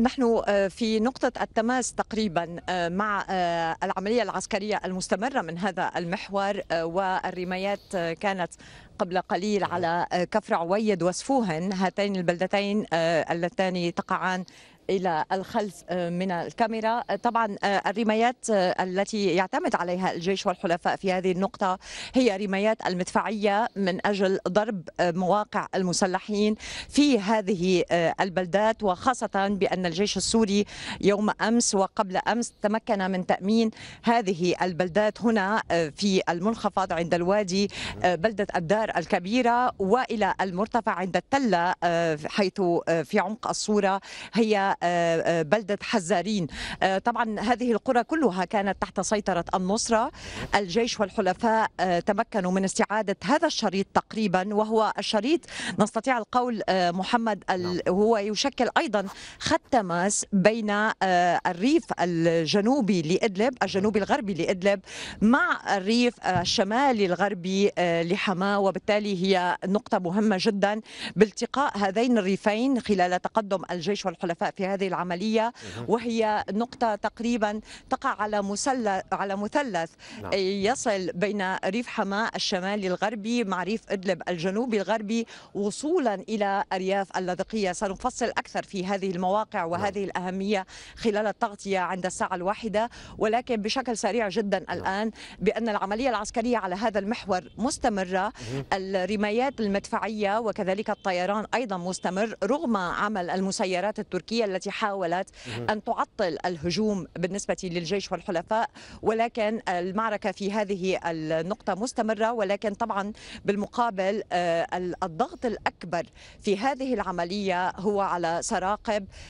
نحن آه، في نقطة التماس تقريبا آه، مع آه، العملية العسكرية المستمرة من هذا المحور والرمايات كانت قبل قليل على كفر عويد وسفوهن هاتين البلدتين اللتان تقعان الى الخلف آه، من الكاميرا آه، طبعا آه، الرمايات التي يعتمد عليها الجيش والحلفاء في هذه النقطه هي رمايات المدفعيه من اجل ضرب مواقع المسلحين في هذه البلدات وخاصه بان الجيش السوري يوم امس وقبل امس تمكن من تامين هذه البلدات هنا في المنخفض عند الوادي بلده الدار الكبيره والى المرتفع عند التله حيث في عمق الصوره هي آه، آه، بلده حزارين آه، طبعا هذه القرى كلها كانت تحت سيطرة النصرة الجيش والحلفاء تمكنوا من استعادة هذا الشريط تقريبا وهو الشريط نستطيع القول محمد نعم. هو يشكل أيضا خط تماس بين الريف الجنوبي لإدلب الجنوبي الغربي لإدلب مع الريف الشمالي الغربي لحماة وبالتالي هي نقطة مهمة جدا بالتقاء هذين الريفين خلال تقدم الجيش والحلفاء في هذه العملية وهي نقطة تقريبا تقع على مثلث على مثلث نعم. يصل بين ريف حماة الشمالي الغربي مع ريف إدلب الجنوبي الغربي وصولا إلى أرياف اللاذقية سنفصل أكثر في هذه المواقع نعم. وهذه الأهمية خلال التغطية عند الساعة الواحدة ولكن بشكل سريع جدا نعم. الآن بأن العملية العسكرية على هذا المحور مستمرة الرمايات المدفعية وكذلك الطيران أيضا مستمر رغم عمل المسيرات التركية التي حاولت أن تعطل الهجوم بالنسبة للجيش والحلفاء ولكن المعركة في هذه النقطة مستمرة ولكن طبعا بالمقابل آه، الضغط الأكبر في هذه العملية هو على سراقب